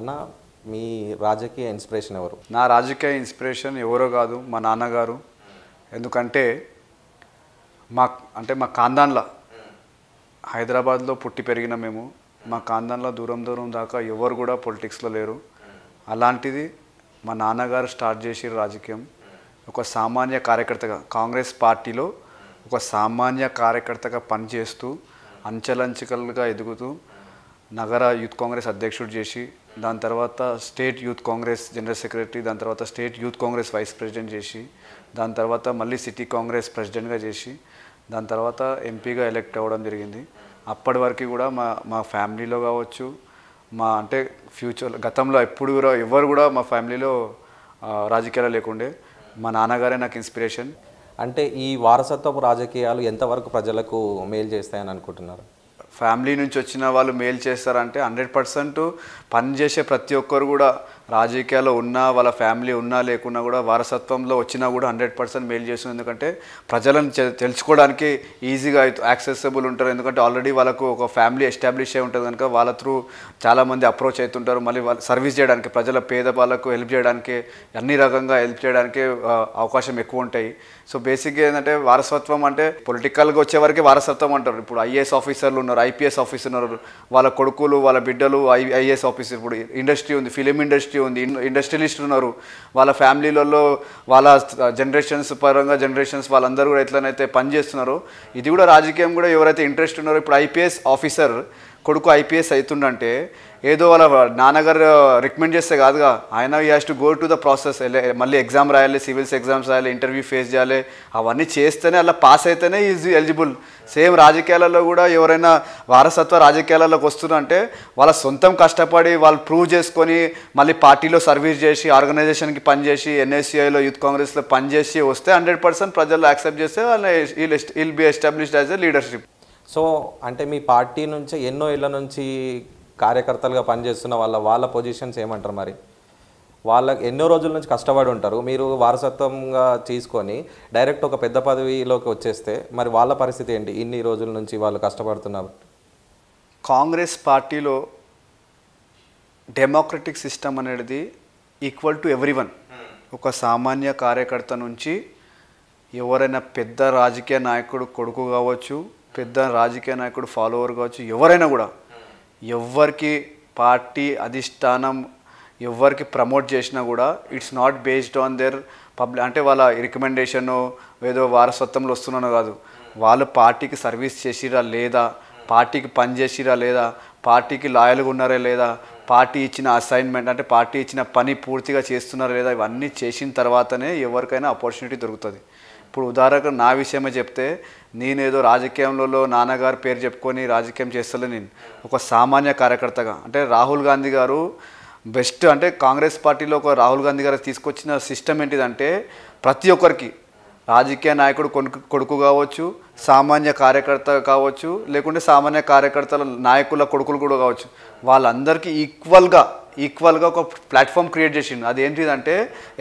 అన్న మీ రాజకీయ ఇన్స్పిరేషన్ ఎవరు నా రాజకీయ ఇన్స్పిరేషన్ ఎవరో కాదు మా నాన్నగారు ఎందుకంటే మా అంటే మా కాందాన్ల హైదరాబాద్లో పుట్టి పెరిగిన మేము మా కాందాన్ల దూరం దూరం దాకా ఎవరు కూడా పొలిటిక్స్లో లేరు అలాంటిది మా నాన్నగారు స్టార్ట్ చేసి రాజకీయం ఒక సామాన్య కార్యకర్తగా కాంగ్రెస్ పార్టీలో ఒక సామాన్య కార్యకర్తగా పనిచేస్తూ అంచెలంచెకలుగా ఎదుగుతూ నగర యూత్ కాంగ్రెస్ అధ్యక్షుడు చేసి దాని తర్వాత state youth Congress general secretary దాని తర్వాత state youth Congress vice president చేసి దాని తర్వాత మళ్ళీ సిటీ కాంగ్రెస్ ప్రెసిడెంట్గా చేసి దాని తర్వాత ఎంపీగా ఎలెక్ట్ అవ్వడం జరిగింది అప్పటి వరకు కూడా మా మా ఫ్యామిలీలో కావచ్చు మా అంటే ఫ్యూచర్ గతంలో ఎప్పుడు కూడా ఎవరు కూడా మా ఫ్యామిలీలో రాజకీయాలు లేకుండే మా నాన్నగారే నాకు ఇన్స్పిరేషన్ అంటే ఈ వారసత్వపు రాజకీయాలు ఎంతవరకు ప్రజలకు మేలు చేస్తాయని అనుకుంటున్నారు ఫ్యామిలీ నుంచి వచ్చిన వాళ్ళు మేలు చేస్తారంటే హండ్రెడ్ పర్సెంట్ పనిచేసే ప్రతి ఒక్కరు కూడా రాజకీయాల్లో ఉన్నా వాళ్ళ ఫ్యామిలీ ఉన్నా లేకున్నా కూడా వారసత్వంలో వచ్చినా కూడా హండ్రెడ్ పర్సెంట్ మెయిల్ చేస్తుంది ఎందుకంటే ప్రజలను తెలుసుకోవడానికి ఈజీగా యాక్సెసబుల్ ఉంటారు ఎందుకంటే ఆల్రెడీ వాళ్ళకు ఒక ఫ్యామిలీ ఎస్టాబ్లిష్ అయి ఉంటుంది కనుక వాళ్ళ త్రూ చాలామంది అప్రోచ్ అవుతుంటారు మళ్ళీ వాళ్ళు సర్వీస్ చేయడానికి ప్రజల పేద వాళ్ళకు హెల్ప్ చేయడానికి అన్ని రకంగా హెల్ప్ చేయడానికి అవకాశం ఎక్కువ ఉంటాయి సో బేసిక్గా ఏంటంటే వారసత్వం అంటే పొలిటికల్గా వచ్చేవరకు వారసత్వం అంటారు ఇప్పుడు ఐఏఎస్ ఆఫీసర్లు ఉన్నారు ఐపీఎస్ ఆఫీసర్ ఉన్నారు వాళ్ళ కొడుకులు వాళ్ళ బిడ్డలు ఐ ఐఏఎస్ ఆఫీస్ ఇప్పుడు ఇండస్ట్రీ ఉంది ఫిలిం ఇండస్ట్రీ ఉంది ఇండస్ట్రియలిస్ట్ ఉన్నారు వాళ్ళ ఫ్యామిలీలలో వాళ్ళ జనరేషన్స్ పరంగా జనరేషన్స్ వాళ్ళందరూ కూడా ఎట్లనైతే పనిచేస్తున్నారో ఇది కూడా రాజకీయం కూడా ఎవరైతే ఇంట్రెస్ట్ ఉన్నారో ఇప్పుడు ఐపీఎస్ ఆఫీసర్ కొడుకు ఐపీఎస్ అవుతుండంటే ఏదో వాళ్ళ నాన్నగారు రికమెండ్ చేస్తే కాదుగా ఆయన you has to go to the process మళ్ళీ ఎగ్జామ్ రాయాలి సివిల్స్ ఎగ్జామ్స్ రాయాలి ఇంటర్వ్యూ ఫేస్ చేయాలి అవన్నీ చేస్తేనే అలా పాస్ అయితేనే ఈజ్ ఎలిజిబుల్ సేమ్ రాజకీయాలలో కూడా ఎవరైనా వారసత్వ రాజకీయాలలోకి వస్తుందంటే వాళ్ళ సొంతం కష్టపడి వాళ్ళు ప్రూవ్ చేసుకొని మళ్ళీ పార్టీలో సర్వీస్ చేసి ఆర్గనైజేషన్కి పనిచేసి ఎన్ఎస్సీఐలో యూత్ కాంగ్రెస్లో పనిచేసి వస్తే హండ్రెడ్ పర్సెంట్ ప్రజల్లో యాక్సెప్ట్ చేస్తే వాళ్ళు ఈ be established as a leadership so అంటే మీ పార్టీ నుంచి ఎన్నో ఇళ్ళ నుంచి కార్యకర్తలుగా పనిచేస్తున్న వాళ్ళ వాళ్ళ పొజిషన్స్ ఏమంటారు మరి వాళ్ళ ఎన్నో రోజుల నుంచి కష్టపడి ఉంటారు మీరు వారసత్వంగా తీసుకొని డైరెక్ట్ ఒక పెద్ద పదవిలోకి వచ్చేస్తే మరి వాళ్ళ పరిస్థితి ఏంటి ఇన్ని రోజుల నుంచి వాళ్ళు కష్టపడుతున్నారు కాంగ్రెస్ పార్టీలో డెమోక్రటిక్ సిస్టమ్ అనేది ఈక్వల్ టు ఎవ్రీవన్ ఒక సామాన్య కార్యకర్త నుంచి ఎవరైనా పెద్ద రాజకీయ నాయకుడు కొడుకు కావచ్చు పెద్ద రాజకీయ నాయకుడు ఫాలోవర్ కావచ్చు ఎవరైనా కూడా ఎవరికి పార్టీ అధిష్టానం ఎవరికి ప్రమోట్ చేసినా కూడా it's not based on their public అంటే వాళ్ళ రికమెండేషను ఏదో వారసత్వంలో వస్తున్నానో కాదు వాళ్ళు పార్టీకి సర్వీస్ చేసిరా లేదా పార్టీకి పనిచేసిరా లేదా పార్టీకి లాయల్గా ఉన్నారా లేదా పార్టీ ఇచ్చిన అసైన్మెంట్ అంటే పార్టీ ఇచ్చిన పని పూర్తిగా చేస్తున్నారా లేదా ఇవన్నీ చేసిన తర్వాతనే ఎవరికైనా ఆపర్చునిటీ దొరుకుతుంది ఇప్పుడు ఉదాహరణకు నా విషయమే చెప్తే నేనేదో రాజకీయంలో నాన్నగారు పేరు చెప్పుకొని రాజకీయం చేస్తలే నేను ఒక సామాన్య కార్యకర్తగా అంటే రాహుల్ గాంధీ గారు బెస్ట్ అంటే కాంగ్రెస్ పార్టీలో ఒక రాహుల్ గాంధీ గారు తీసుకొచ్చిన సిస్టమ్ ఏంటిదంటే ప్రతి ఒక్కరికి రాజకీయ నాయకుడు కొనుకు కొడుకు కావచ్చు సామాన్య కార్యకర్త కావచ్చు లేకుంటే సామాన్య కార్యకర్తల నాయకుల కొడుకులు కూడా కావచ్చు వాళ్ళందరికీ ఈక్వల్గా ఈక్వల్గా ఒక ప్లాట్ఫామ్ క్రియేట్ చేసిండు అది ఏంటిదంటే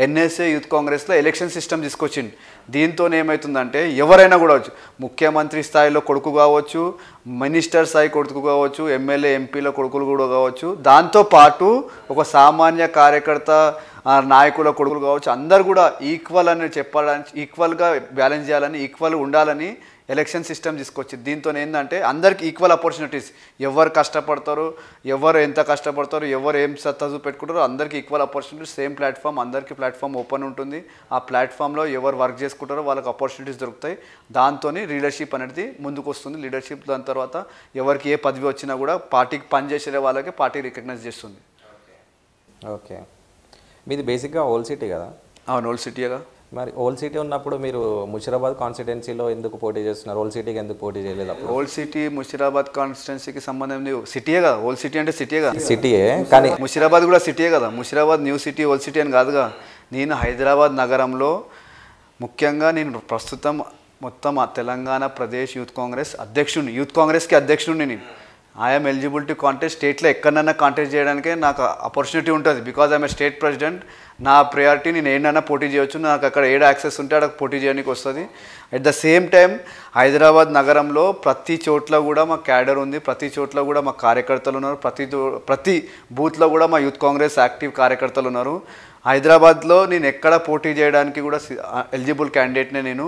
ఎన్ఎస్ఏ యూత్ కాంగ్రెస్లో ఎలక్షన్ సిస్టమ్ తీసుకొచ్చిండు దీంతో ఏమవుతుందంటే ఎవరైనా కూడా వచ్చు ముఖ్యమంత్రి స్థాయిలో కొడుకు కావచ్చు మినిస్టర్ స్థాయి కొడుకు కావచ్చు ఎమ్మెల్యే ఎంపీల కొడుకులు కూడా కావచ్చు దాంతోపాటు ఒక సామాన్య కార్యకర్త నాయకుల కొడుకులు కావచ్చు అందరు కూడా ఈక్వల్ అని చెప్పడానికి ఈక్వల్గా బ్యాలెన్స్ చేయాలని ఈక్వల్ ఉండాలని ఎలక్షన్ సిస్టమ్ తీసుకొచ్చింది దీంతో ఏంటంటే అందరికి ఈక్వల్ ఆపర్చునిటీస్ ఎవరు కష్టపడతారు ఎవరు ఎంత కష్టపడతారు ఎవరు ఏం సత్తాజు పెట్టుకుంటారో అందరికి ఈక్వల్ ఆపర్చునిటీస్ సేమ్ ప్లాట్ఫామ్ అందరికీ ప్లాట్ఫామ్ ఓపెన్ ఉంటుంది ఆ ప్లాట్ఫామ్లో ఎవరు వర్క్ చేసుకుంటారో వాళ్ళకి ఆపర్చునిటీస్ దొరుకుతాయి దాంతో లీడర్షిప్ అనేది ముందుకు వస్తుంది లీడర్షిప్ దాని తర్వాత ఎవరికి ఏ పదవి వచ్చినా కూడా పార్టీకి పనిచేసే వాళ్ళకి పార్టీ రికగ్నైజ్ చేస్తుంది ఓకే మీది బేసిక్గా హోల్ సిటీ కదా అవును హోల్ సిటీగా మరి ఓల్డ్ సిటీ ఉన్నప్పుడు మీరు ముషిరాబాద్ కాన్స్టిట్యున్సీలో ఎందుకు పోటీ చేస్తున్నారు ఓల్డ్ సిటీకి ఎందుకు పోటీ చేయలేదు అప్పుడు ఓల్డ్ సిటీ ముషిరాబాద్ కాన్స్టిట్యున్సీకి సంబంధం లేదు సిటీయే కదా ఓల్డ్ సిటీ అంటే సిటీయే కదా సిటీయే కానీ ముషిరాబాద్ కూడా సిటీయే కదా Mushirabad new city old city అని కాదుగా నేను హైదరాబాద్ నగరంలో ముఖ్యంగా నేను ప్రస్తుతం మొత్తం ఆ తెలంగాణ ప్రదేశ్ యూత్ కాంగ్రెస్ అధ్యక్షుడిని యూత్ కాంగ్రెస్కి అధ్యక్షుడిని నేను ఐఎమ్ ఎలిజిబిలిటీ కాంటెస్ట్ స్టేట్లో ఎక్కడన్నా కాంటెస్ట్ చేయడానికి నాకు ఆపర్చునిటీ ఉంటుంది బికాజ్ ఐఎమ్ స్టేట్ ప్రెసిడెంట్ నా ప్రయారిటీ నేను ఏంటన్నా పోటీ చేయవచ్చు నాకు అక్కడ ఏడ యాక్సెస్ ఉంటే అక్కడ పోటీ చేయడానికి వస్తుంది at the same time Hyderabad నగరంలో ప్రతి చోట్ల కూడా మా క్యాడర్ ఉంది ప్రతి చోట్ల కూడా మా కార్యకర్తలు ఉన్నారు ప్రతి ప్రతి బూత్లో కూడా మా యూత్ కాంగ్రెస్ యాక్టివ్ కార్యకర్తలు ఉన్నారు హైదరాబాద్లో నేను ఎక్కడ పోటీ చేయడానికి కూడా ఎలిజిబుల్ క్యాండిడేట్నే నేను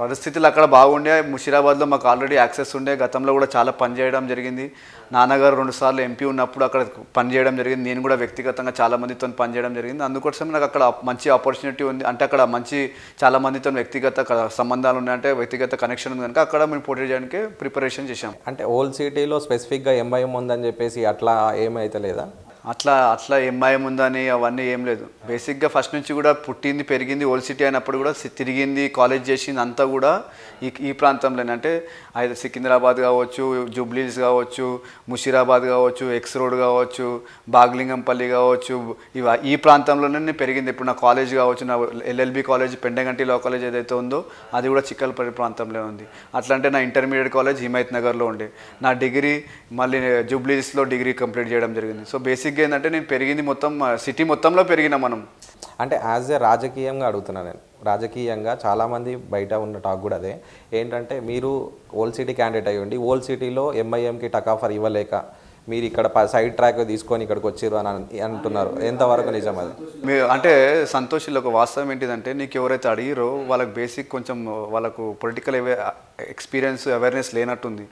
పరిస్థితులు అక్కడ బాగుండే ముషిరాబాద్లో మాకు ఆల్రెడీ యాక్సెస్ ఉండే గతంలో కూడా చాలా పనిచేయడం జరిగింది నాన్నగారు రెండుసార్లు ఎంపీ ఉన్నప్పుడు అక్కడ పనిచేయడం జరిగింది నేను కూడా వ్యక్తిగతంగా చాలా మందితో పనిచేయడం జరిగింది అందుకోసం నాకు అక్కడ మంచి ఆపర్చునిటీ ఉంది అంటే అక్కడ మంచి చాలా మందితో వ్యక్తిగత సంబంధాలు ఉన్నాయంటే వ్యక్తిగత కనెక్షన్ ఉంది కనుక అక్కడ మేము పోటీ చేయడానికి ప్రిపరేషన్ చేశాం అంటే ఓల్డ్ సిటీలో స్పెసిఫిక్గా ఎంఐఎం ఉందని చెప్పేసి అట్లా ఏమైతే లేదా అట్లా అట్లా ఏం ఉందని అవన్నీ ఏం లేదు బేసిక్గా ఫస్ట్ నుంచి కూడా పుట్టింది పెరిగింది ఓల్డ్ సిటీ అయినప్పుడు కూడా తిరిగింది కాలేజ్ చేసింది అంతా కూడా ఈ ఈ ప్రాంతంలోనే అంటే అయితే సికింద్రాబాద్ కావచ్చు జూబ్లీస్ కావచ్చు ముషీరాబాద్ కావచ్చు ఎక్స్ రోడ్ కావచ్చు బాగ్లింగంపల్లి కావచ్చు ఇవ ఈ ప్రాంతంలోనే నేను పెరిగింది ఇప్పుడు నా కాలేజ్ కావచ్చు నా ఎల్ఎల్బి కాలేజ్ పెండగంటి లో కాలేజ్ ఏదైతే ఉందో అది కూడా చిక్కలపల్లి ప్రాంతంలో ఉంది అట్లా అంటే నా ఇంటర్మీడియట్ కాలేజ్ హిమాయత్ నగర్లో ఉండే నా డిగ్రీ మళ్ళీ జూబ్లీస్లో డిగ్రీ కంప్లీట్ చేయడం జరిగింది సో బేసిక్ బేసిక్గా ఏంటంటే నేను పెరిగింది మొత్తం సిటీ మొత్తంలో పెరిగిన మనం అంటే యాజ్ ఏ రాజకీయంగా అడుగుతున్నాను నేను రాజకీయంగా చాలామంది బయట ఉన్న టాక్ కూడా అదే ఏంటంటే మీరు ఓల్డ్ సిటీ క్యాండిడేట్ అయ్యండి ఓల్డ్ సిటీలో ఎంఐఎంకి టకాఫర్ ఇవ్వలేక మీరు ఇక్కడ సైడ్ ట్రాక్ తీసుకొని ఇక్కడికి వచ్చారు అని అంటున్నారు ఎంతవరకు నిజం అది మీరు అంటే సంతోషులు ఒక వాస్తవం ఏంటిదంటే నీకు ఎవరైతే అడిగిరో వాళ్ళకి బేసిక్ కొంచెం వాళ్ళకు పొలిటికల్ ఎక్స్పీరియన్స్ అవేర్నెస్ లేనట్టుంది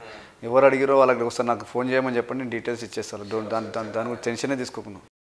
ఎవరు అడిగిరో వాళ్ళకి ఒకసారి నాకు ఫోన్ చేయమని చెప్పండి నేను డీటెయిల్స్ ఇచ్చేస్తాను దాని దాని దాని గురించి టెన్షనే తీసుకోకుండా